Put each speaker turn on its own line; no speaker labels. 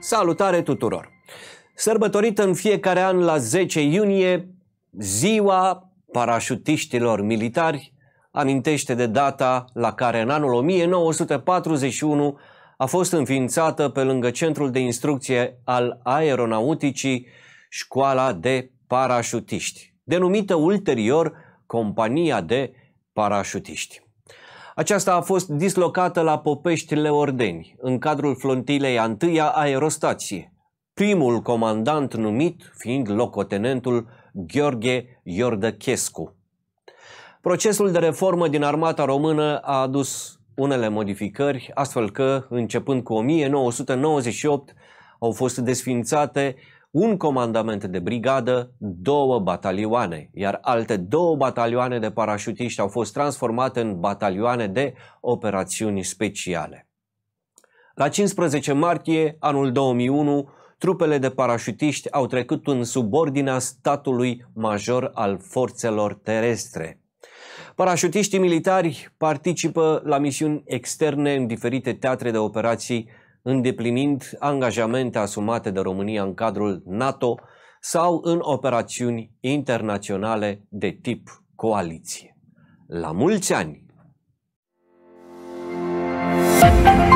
Salutare tuturor! Sărbătorit în fiecare an la 10 iunie, ziua parașutiștilor militari amintește de data la care în anul 1941 a fost înființată pe lângă Centrul de Instrucție al Aeronauticii Școala de Parașutiști, denumită ulterior Compania de Parașutiști. Aceasta a fost dislocată la Popești Leordeni, în cadrul flontilei a aerostație, primul comandant numit fiind locotenentul Gheorghe Iordăchescu. Procesul de reformă din armata română a adus unele modificări, astfel că, începând cu 1998, au fost desfințate un comandament de brigadă, două batalioane, iar alte două batalioane de parașutiști au fost transformate în batalioane de operațiuni speciale. La 15 martie anul 2001, trupele de parașutiști au trecut în subordinea statului major al forțelor terestre. Parașutiștii militari participă la misiuni externe în diferite teatre de operații îndeplinind angajamente asumate de România în cadrul NATO sau în operațiuni internaționale de tip coaliție. La mulți ani! thank you